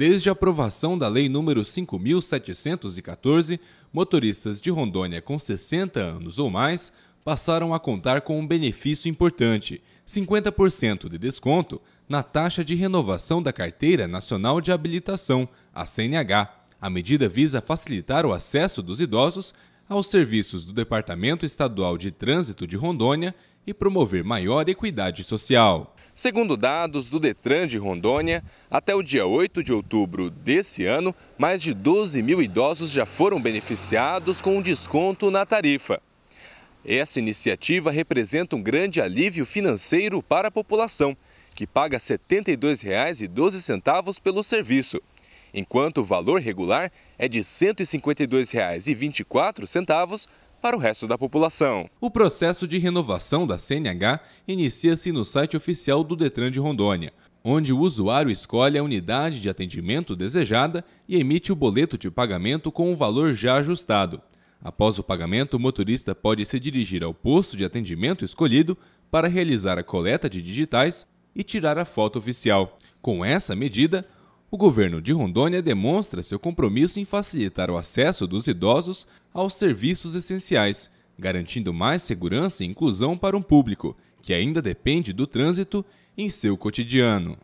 Desde a aprovação da Lei Número 5.714, motoristas de Rondônia com 60 anos ou mais passaram a contar com um benefício importante: 50% de desconto na taxa de renovação da Carteira Nacional de Habilitação, a CNH. A medida visa facilitar o acesso dos idosos aos serviços do Departamento Estadual de Trânsito de Rondônia e promover maior equidade social. Segundo dados do Detran de Rondônia, até o dia 8 de outubro desse ano, mais de 12 mil idosos já foram beneficiados com um desconto na tarifa. Essa iniciativa representa um grande alívio financeiro para a população, que paga R$ 72,12 pelo serviço, enquanto o valor regular é de R$ 152,24 para o resto da população. O processo de renovação da CNH inicia-se no site oficial do Detran de Rondônia, onde o usuário escolhe a unidade de atendimento desejada e emite o boleto de pagamento com o valor já ajustado. Após o pagamento, o motorista pode se dirigir ao posto de atendimento escolhido para realizar a coleta de digitais e tirar a foto oficial. Com essa medida, o governo de Rondônia demonstra seu compromisso em facilitar o acesso dos idosos aos serviços essenciais, garantindo mais segurança e inclusão para um público que ainda depende do trânsito em seu cotidiano.